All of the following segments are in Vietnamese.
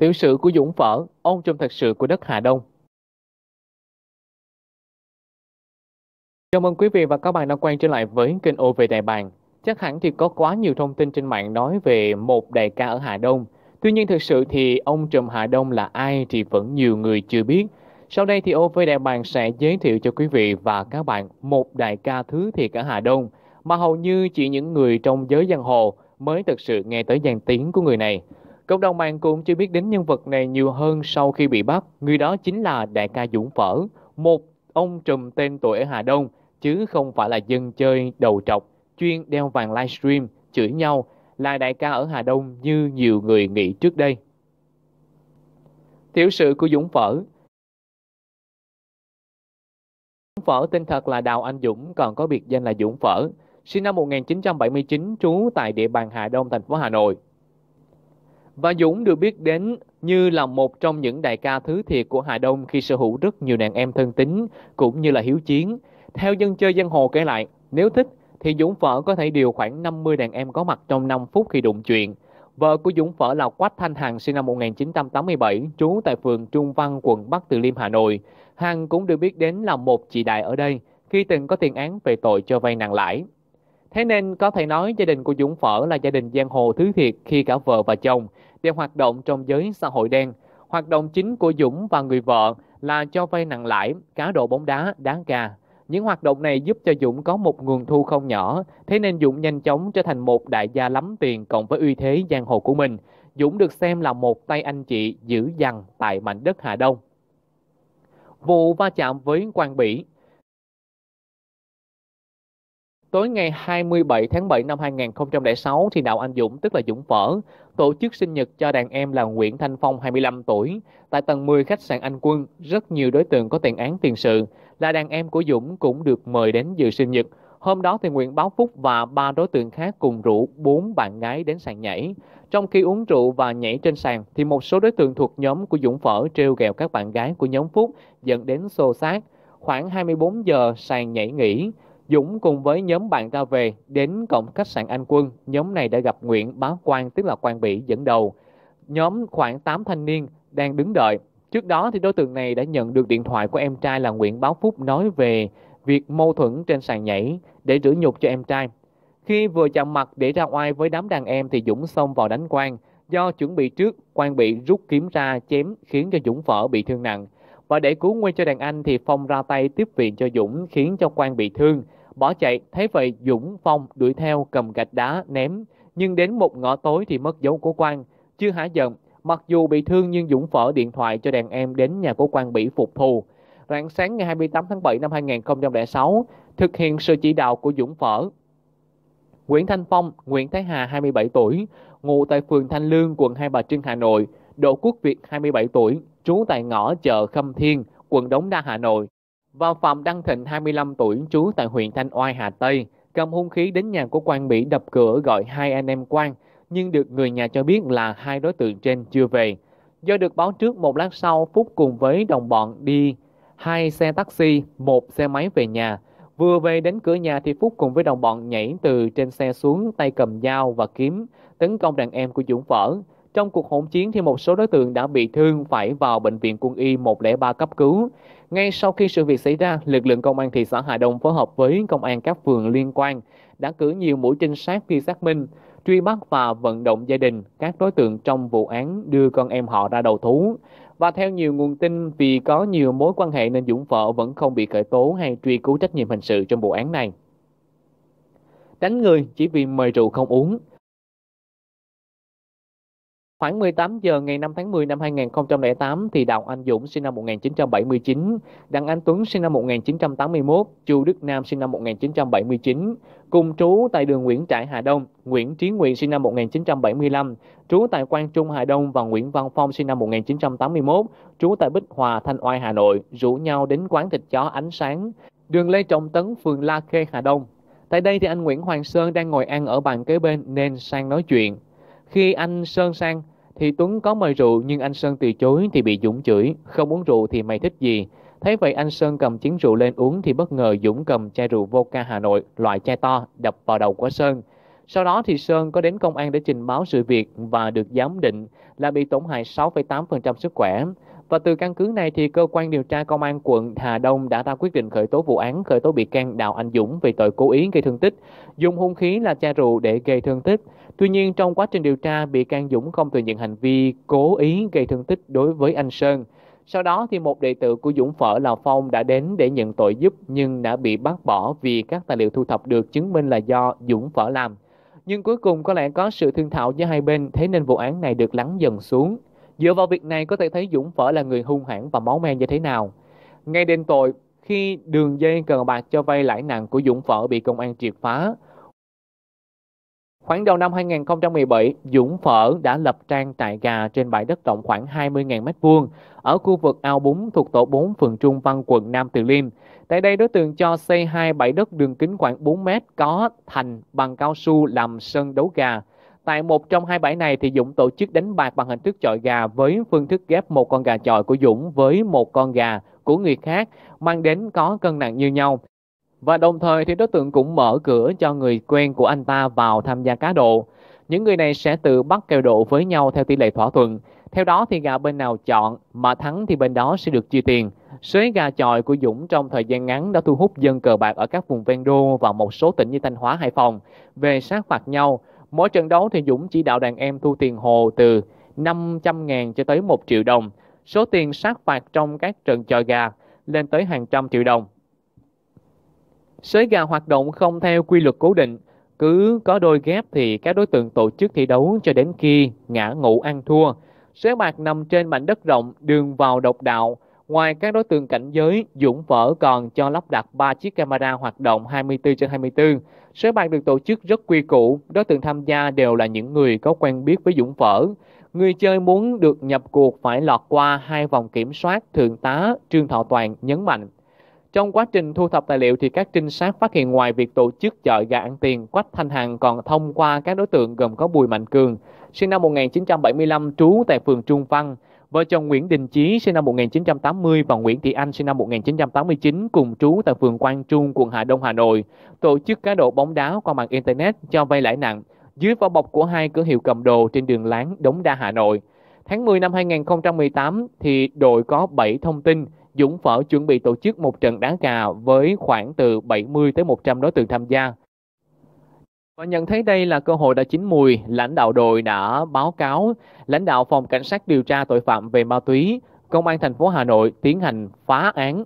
Tiểu sử của Dũng Phở, ông trùm thật sự của đất Hà Đông. Chào mừng quý vị và các bạn đã quay trở lại với kênh ov Đại Bàng. Chắc hẳn thì có quá nhiều thông tin trên mạng nói về một đại ca ở Hà Đông. Tuy nhiên thực sự thì ông trùm Hà Đông là ai thì vẫn nhiều người chưa biết. Sau đây thì OV Đại Bàng sẽ giới thiệu cho quý vị và các bạn một đại ca thứ thiệt ở Hà Đông mà hầu như chỉ những người trong giới giang hồ mới thực sự nghe tới danh tiếng của người này. Cộng đồng mạng cũng chưa biết đến nhân vật này nhiều hơn sau khi bị bắt. Người đó chính là đại ca Dũng Phở, một ông trùm tên tuổi ở Hà Đông, chứ không phải là dân chơi đầu trọc, chuyên đeo vàng livestream, chửi nhau, là đại ca ở Hà Đông như nhiều người nghĩ trước đây. Tiểu sự của Dũng Phở Dũng Phở tên thật là Đào Anh Dũng, còn có biệt danh là Dũng Phở. Sinh năm 1979, trú tại địa bàn Hà Đông, thành phố Hà Nội, và Dũng được biết đến như là một trong những đại ca thứ thiệt của Hà Đông khi sở hữu rất nhiều đàn em thân tín cũng như là hiếu chiến. Theo dân chơi giang hồ kể lại, nếu thích thì Dũng Phở có thể điều khoảng 50 đàn em có mặt trong 5 phút khi đụng chuyện. Vợ của Dũng Phở là Quách Thanh Hằng sinh năm 1987, trú tại phường Trung Văn, quận Bắc Từ Liêm, Hà Nội. Hằng cũng được biết đến là một chị đại ở đây khi từng có tiền án về tội cho vay nặng lãi. Thế nên có thể nói gia đình của Dũng Phở là gia đình giang hồ thứ thiệt khi cả vợ và chồng đều hoạt động trong giới xã hội đen. Hoạt động chính của Dũng và người vợ là cho vay nặng lãi, cá độ bóng đá, đá gà. Những hoạt động này giúp cho Dũng có một nguồn thu không nhỏ, thế nên Dũng nhanh chóng trở thành một đại gia lắm tiền cộng với uy thế giang hồ của mình. Dũng được xem là một tay anh chị dữ dằn tại mảnh đất Hà Đông. Vụ va chạm với Quang Bỉ Tối ngày 27 tháng 7 năm 2006 thì đạo Anh Dũng tức là Dũng Phở tổ chức sinh nhật cho đàn em là Nguyễn Thanh Phong 25 tuổi tại tầng 10 khách sạn Anh Quân. Rất nhiều đối tượng có tiền án tiền sự là đàn em của Dũng cũng được mời đến dự sinh nhật. Hôm đó thì Nguyễn Báo Phúc và ba đối tượng khác cùng rủ bốn bạn gái đến sàn nhảy. Trong khi uống rượu và nhảy trên sàn thì một số đối tượng thuộc nhóm của Dũng Phở trêu ghẹo các bạn gái của nhóm Phúc dẫn đến xô xát. Khoảng 24 giờ sàn nhảy nghỉ, Dũng cùng với nhóm bạn ra về đến cổng khách sạn Anh Quân, nhóm này đã gặp Nguyễn Bá Quang tức là Quang Bỉ dẫn đầu. Nhóm khoảng 8 thanh niên đang đứng đợi. Trước đó thì đối tượng này đã nhận được điện thoại của em trai là Nguyễn Báo Phúc nói về việc mâu thuẫn trên sàn nhảy để rửa nhục cho em trai. Khi vừa chạm mặt để ra oai với đám đàn em thì Dũng xông vào đánh Quang. Do chuẩn bị trước, Quang bị rút kiếm ra chém khiến cho Dũng vợ bị thương nặng. Và để cứu nguy cho đàn anh thì Phong ra tay tiếp viện cho Dũng khiến cho Quang bị thương. Bỏ chạy, thấy vậy Dũng Phong đuổi theo cầm gạch đá ném, nhưng đến một ngõ tối thì mất dấu của Quang. Chưa hả giận, mặc dù bị thương nhưng Dũng phở điện thoại cho đàn em đến nhà của Quang bị phục thù. Rạng sáng ngày 28 tháng 7 năm 2006, thực hiện sự chỉ đạo của Dũng phở. Nguyễn Thanh Phong, Nguyễn Thái Hà 27 tuổi, ngụ tại phường Thanh Lương, quận Hai Bà Trưng, Hà Nội, Đỗ Quốc Việt 27 tuổi, trú tại ngõ chợ Khâm Thiên, quận Đống Đa, Hà Nội. Vào phòng Đăng Thịnh 25 tuổi trú tại huyện Thanh Oai, Hà Tây, cầm hung khí đến nhà của Quang Mỹ đập cửa gọi hai anh em Quang, nhưng được người nhà cho biết là hai đối tượng trên chưa về. Do được báo trước một lát sau, Phúc cùng với đồng bọn đi hai xe taxi, một xe máy về nhà. Vừa về đến cửa nhà thì Phúc cùng với đồng bọn nhảy từ trên xe xuống tay cầm dao và kiếm, tấn công đàn em của Dũng Phở. Trong cuộc hỗn chiến thì một số đối tượng đã bị thương phải vào bệnh viện quân y 103 cấp cứu. Ngay sau khi sự việc xảy ra, lực lượng công an thị xã Hà Đông phối hợp với công an các phường liên quan đã cử nhiều mũi trinh sát đi xác minh, truy bắt và vận động gia đình các đối tượng trong vụ án đưa con em họ ra đầu thú. Và theo nhiều nguồn tin, vì có nhiều mối quan hệ nên Dũng vợ vẫn không bị khởi tố hay truy cứu trách nhiệm hình sự trong vụ án này. Đánh người chỉ vì mời rượu không uống. Khoảng 18 giờ ngày 5 tháng 10 năm 2008 thì Đào Anh Dũng sinh năm 1979, Đặng Anh Tuấn sinh năm 1981, Chu Đức Nam sinh năm 1979, cùng trú tại đường Nguyễn Trãi Hà Đông, Nguyễn Trí Nguyện sinh năm 1975, trú tại Quang Trung Hà Đông và Nguyễn Văn Phong sinh năm 1981, trú tại Bích Hòa, Thanh Oai, Hà Nội, rủ nhau đến quán thịt chó ánh sáng, đường Lê Trọng Tấn, phường La Khê, Hà Đông. Tại đây thì anh Nguyễn Hoàng Sơn đang ngồi ăn ở bàn kế bên nên sang nói chuyện. Khi anh Sơn sang, thì Tuấn có mời rượu nhưng anh Sơn từ chối thì bị Dũng chửi, không uống rượu thì mày thích gì. Thấy vậy anh Sơn cầm chén rượu lên uống thì bất ngờ Dũng cầm chai rượu vodka Hà Nội loại chai to đập vào đầu của Sơn. Sau đó thì Sơn có đến công an để trình báo sự việc và được giám định là bị tổn hại 6,8% sức khỏe. Và từ căn cứ này thì cơ quan điều tra công an quận Hà Đông đã ra quyết định khởi tố vụ án khởi tố bị can Đào Anh Dũng về tội cố ý gây thương tích, dùng hung khí là chai rượu để gây thương tích. Tuy nhiên trong quá trình điều tra, bị can Dũng không thừa nhận hành vi cố ý gây thương tích đối với anh Sơn. Sau đó thì một đệ tử của Dũng Phở là Phong đã đến để nhận tội giúp nhưng đã bị bác bỏ vì các tài liệu thu thập được chứng minh là do Dũng Phở làm. Nhưng cuối cùng có lẽ có sự thương thảo giữa hai bên, thế nên vụ án này được lắng dần xuống. Dựa vào việc này có thể thấy Dũng Phở là người hung hãn và máu me như thế nào. Ngay đêm tội, khi đường dây cờ bạc cho vay lãi nặng của Dũng Phở bị công an triệt phá, Khoảng đầu năm 2017, Dũng Phở đã lập trang trại gà trên bãi đất rộng khoảng 20.000 m2 ở khu vực ao bún thuộc tổ 4 phường Trung Văn, quận Nam Từ Liêm. Tại đây, đối tượng cho xây hai bãi đất đường kính khoảng 4 m có thành bằng cao su làm sân đấu gà. Tại một trong hai bãi này thì Dũng tổ chức đánh bạc bằng hình thức chọi gà với phương thức ghép một con gà chọi của Dũng với một con gà của người khác mang đến có cân nặng như nhau. Và đồng thời thì đối tượng cũng mở cửa cho người quen của anh ta vào tham gia cá độ. Những người này sẽ tự bắt kèo độ với nhau theo tỷ lệ thỏa thuận. Theo đó thì gà bên nào chọn mà thắng thì bên đó sẽ được chia tiền. sới gà chọi của Dũng trong thời gian ngắn đã thu hút dân cờ bạc ở các vùng ven đô và một số tỉnh như Thanh Hóa, Hải Phòng về sát phạt nhau Mỗi trận đấu thì Dũng chỉ đạo đàn em thu tiền hồ từ 500.000 cho tới 1 triệu đồng. Số tiền sát phạt trong các trận chọi gà lên tới hàng trăm triệu đồng. Sới gà hoạt động không theo quy luật cố định, cứ có đôi ghép thì các đối tượng tổ chức thi đấu cho đến khi ngã ngủ ăn thua. Sới bạc nằm trên mảnh đất rộng, đường vào độc đạo. Ngoài các đối tượng cảnh giới, Dũng Vỡ còn cho lắp đặt 3 chiếc camera hoạt động 24 trên 24 Sới bạc được tổ chức rất quy củ, đối tượng tham gia đều là những người có quen biết với Dũng Phở. Người chơi muốn được nhập cuộc phải lọt qua hai vòng kiểm soát Thượng tá Trương Thọ Toàn nhấn mạnh. Trong quá trình thu thập tài liệu thì các trinh sát phát hiện ngoài việc tổ chức chợ gà ăn tiền, Quách Thanh Hằng còn thông qua các đối tượng gồm có Bùi Mạnh Cường, sinh năm 1975 trú tại phường Trung Văn, Vợ chồng Nguyễn Đình Chí sinh năm 1980 và Nguyễn Thị Anh sinh năm 1989 cùng trú tại phường Quang Trung, quận Hà Đông, Hà Nội, tổ chức cá độ bóng đá qua mạng Internet cho vay lãi nặng dưới vỏ bọc của hai cửa hiệu cầm đồ trên đường láng Đống Đa, Hà Nội. Tháng 10 năm 2018 thì đội có 7 thông tin Dũng Phở chuẩn bị tổ chức một trận đá gà với khoảng từ 70 tới 100 đối tượng tham gia và nhận thấy đây là cơ hội đã chín mùi, lãnh đạo đội đã báo cáo lãnh đạo phòng cảnh sát điều tra tội phạm về ma túy, công an thành phố Hà Nội tiến hành phá án.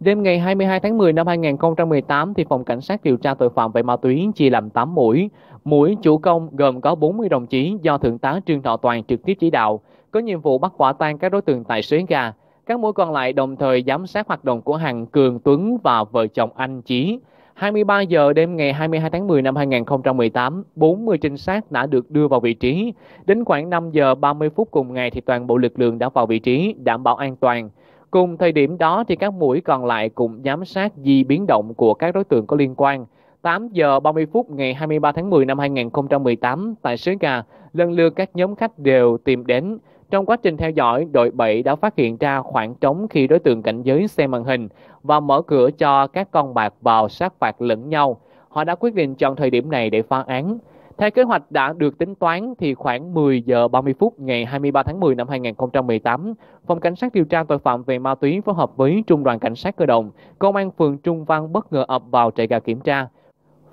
Đêm ngày 22 tháng 10 năm 2018 thì phòng cảnh sát điều tra tội phạm về ma túy chia làm 8 mũi. Mũi chủ công gồm có 40 đồng chí do thượng tá Trương Thọ Toàn trực tiếp chỉ đạo, có nhiệm vụ bắt quả tang các đối tượng tại xuyến gà. Các mũi còn lại đồng thời giám sát hoạt động của hàng Cường Tuấn và vợ chồng anh Chí. 23 giờ đêm ngày 22 tháng 10 năm 2018, 40 trinh sát đã được đưa vào vị trí. Đến khoảng 5 giờ 30 phút cùng ngày thì toàn bộ lực lượng đã vào vị trí, đảm bảo an toàn. Cùng thời điểm đó thì các mũi còn lại cũng giám sát di biến động của các đối tượng có liên quan. 8 giờ 30 phút ngày 23 tháng 10 năm 2018 tại Sới Gà, lần lượt các nhóm khách đều tìm đến. Trong quá trình theo dõi, đội 7 đã phát hiện ra khoảng trống khi đối tượng cảnh giới xem màn hình và mở cửa cho các con bạc vào sát phạt lẫn nhau. Họ đã quyết định chọn thời điểm này để phá án. Theo kế hoạch đã được tính toán thì khoảng 10 giờ 30 phút ngày 23 tháng 10 năm 2018, Phòng Cảnh sát điều tra tội phạm về ma túy phối hợp với Trung đoàn Cảnh sát cơ động, Công an phường Trung Văn bất ngờ ập vào trại gà kiểm tra.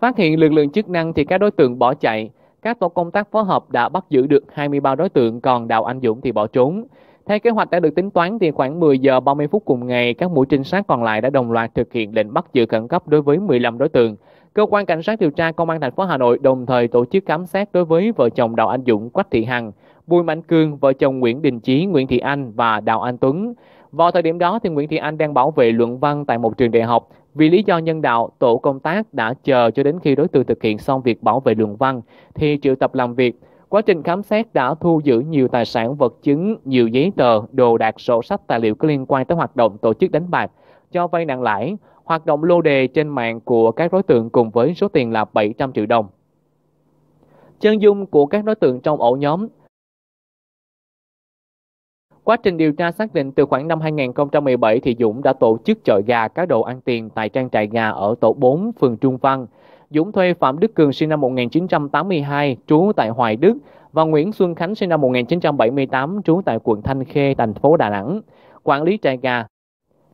Phát hiện lực lượng chức năng thì các đối tượng bỏ chạy. Các tổ công tác phối hợp đã bắt giữ được 23 đối tượng, còn Đào Anh Dũng thì bỏ trốn. Theo kế hoạch đã được tính toán thì khoảng 10 giờ 30 phút cùng ngày, các mũi trinh sát còn lại đã đồng loạt thực hiện lệnh bắt giữ khẩn cấp đối với 15 đối tượng. Cơ quan cảnh sát điều tra công an thành phố Hà Nội đồng thời tổ chức khám xét đối với vợ chồng Đào Anh Dũng, Quách Thị Hằng, Bùi Mạnh Cương, vợ chồng Nguyễn Đình Chí, Nguyễn Thị Anh và Đào Anh Tuấn. Vào thời điểm đó thì Nguyễn Thị Anh đang bảo vệ luận văn tại một trường đại học. Vì lý do nhân đạo, tổ công tác đã chờ cho đến khi đối tượng thực hiện xong việc bảo vệ luận văn thì triệu tập làm việc. Quá trình khám xét đã thu giữ nhiều tài sản vật chứng, nhiều giấy tờ, đồ đạc sổ sách tài liệu có liên quan tới hoạt động tổ chức đánh bạc, cho vay nặng lãi, hoạt động lô đề trên mạng của các đối tượng cùng với số tiền là 700 triệu đồng. Chân dung của các đối tượng trong ổ nhóm Quá trình điều tra xác định từ khoảng năm 2017 thì Dũng đã tổ chức chợ gà cá độ ăn tiền tại trang trại gà ở tổ 4 phường Trung Văn. Dũng thuê Phạm Đức Cường sinh năm 1982, trú tại Hoài Đức và Nguyễn Xuân Khánh sinh năm 1978, trú tại quận Thanh Khê, thành phố Đà Nẵng, quản lý trại gà,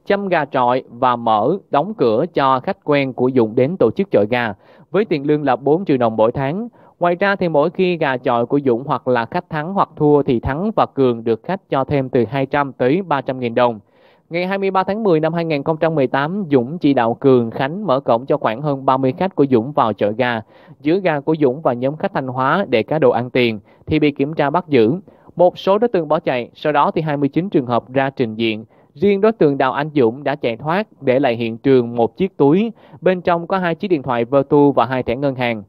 chăm gà trọi và mở, đóng cửa cho khách quen của Dũng đến tổ chức trọi gà, với tiền lương là 4 triệu đồng mỗi tháng. Ngoài ra thì mỗi khi gà trọi của Dũng hoặc là khách thắng hoặc thua thì Thắng và Cường được khách cho thêm từ 200 tới 300 nghìn đồng. Ngày 23 tháng 10 năm 2018, Dũng chỉ đạo Cường Khánh mở cổng cho khoảng hơn 30 khách của Dũng vào chợ gà, Dưới gà của Dũng và nhóm khách Thanh Hóa để cá độ ăn tiền thì bị kiểm tra bắt giữ. Một số đối tượng bỏ chạy, sau đó thì 29 trường hợp ra trình diện. Riêng đối tượng Đào Anh Dũng đã chạy thoát, để lại hiện trường một chiếc túi. Bên trong có hai chiếc điện thoại Vertu và hai thẻ ngân hàng.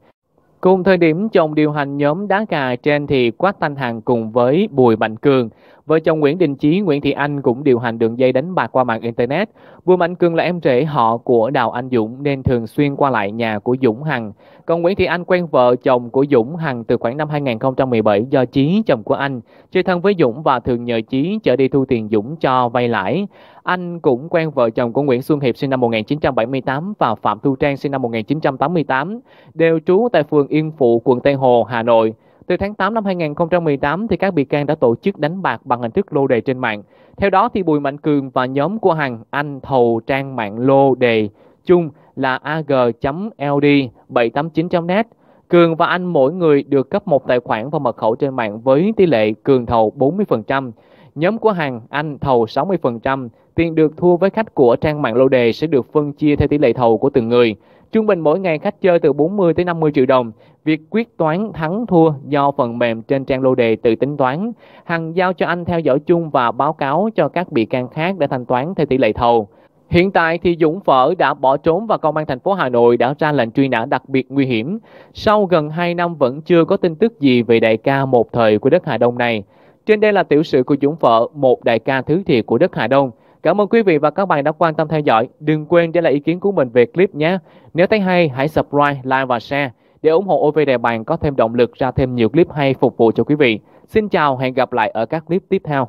Cùng thời điểm chồng điều hành nhóm đá gà trên thì Quách Thanh Hằng cùng với Bùi Mạnh Cường. Vợ chồng Nguyễn Đình Chí, Nguyễn Thị Anh cũng điều hành đường dây đánh bạc qua mạng Internet. Bùi Mạnh Cường là em rể họ của Đào Anh Dũng nên thường xuyên qua lại nhà của Dũng Hằng. Còn Nguyễn Thị Anh quen vợ chồng của Dũng Hằng từ khoảng năm 2017 do Chí, chồng của anh, chơi thân với Dũng và thường nhờ Chí chở đi thu tiền Dũng cho vay lãi. Anh cũng quen vợ chồng của Nguyễn Xuân Hiệp sinh năm 1978 và Phạm Thu Trang sinh năm 1988, đều trú tại phường Yên Phụ, quận Tây Hồ, Hà Nội. Từ tháng 8 năm 2018 thì các bị can đã tổ chức đánh bạc bằng hình thức lô đề trên mạng. Theo đó thì Bùi Mạnh Cường và nhóm của Hằng anh thầu trang mạng lô đề chung là ag.ld789.net. Cường và anh mỗi người được cấp một tài khoản và mật khẩu trên mạng với tỷ lệ Cường thầu 40%. Nhóm của Hằng Anh thầu 60%, tiền được thua với khách của trang mạng lô đề sẽ được phân chia theo tỷ lệ thầu của từng người. Trung bình mỗi ngày khách chơi từ 40 tới 50 triệu đồng. Việc quyết toán thắng thua do phần mềm trên trang lô đề tự tính toán. Hằng giao cho anh theo dõi chung và báo cáo cho các bị can khác để thanh toán theo tỷ lệ thầu. Hiện tại thì Dũng Phở đã bỏ trốn và công an thành phố Hà Nội đã ra lệnh truy nã đặc biệt nguy hiểm. Sau gần 2 năm vẫn chưa có tin tức gì về đại ca một thời của đất Hà Đông này. Trên đây là tiểu sử của Dũng Phợ, một đại ca thứ thiệt của đất Hà Đông. Cảm ơn quý vị và các bạn đã quan tâm theo dõi. Đừng quên để lại ý kiến của mình về clip nhé. Nếu thấy hay, hãy subscribe, like và share để ủng hộ OV Đài Bàn có thêm động lực ra thêm nhiều clip hay phục vụ cho quý vị. Xin chào, hẹn gặp lại ở các clip tiếp theo.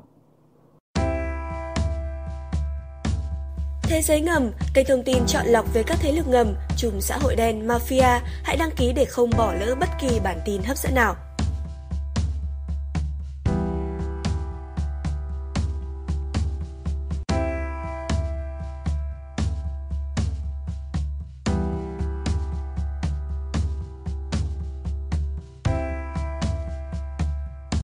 Thế giới ngầm, kênh thông tin chọn lọc về các thế lực ngầm, trùm xã hội đen, mafia. Hãy đăng ký để không bỏ lỡ bất kỳ bản tin hấp dẫn nào.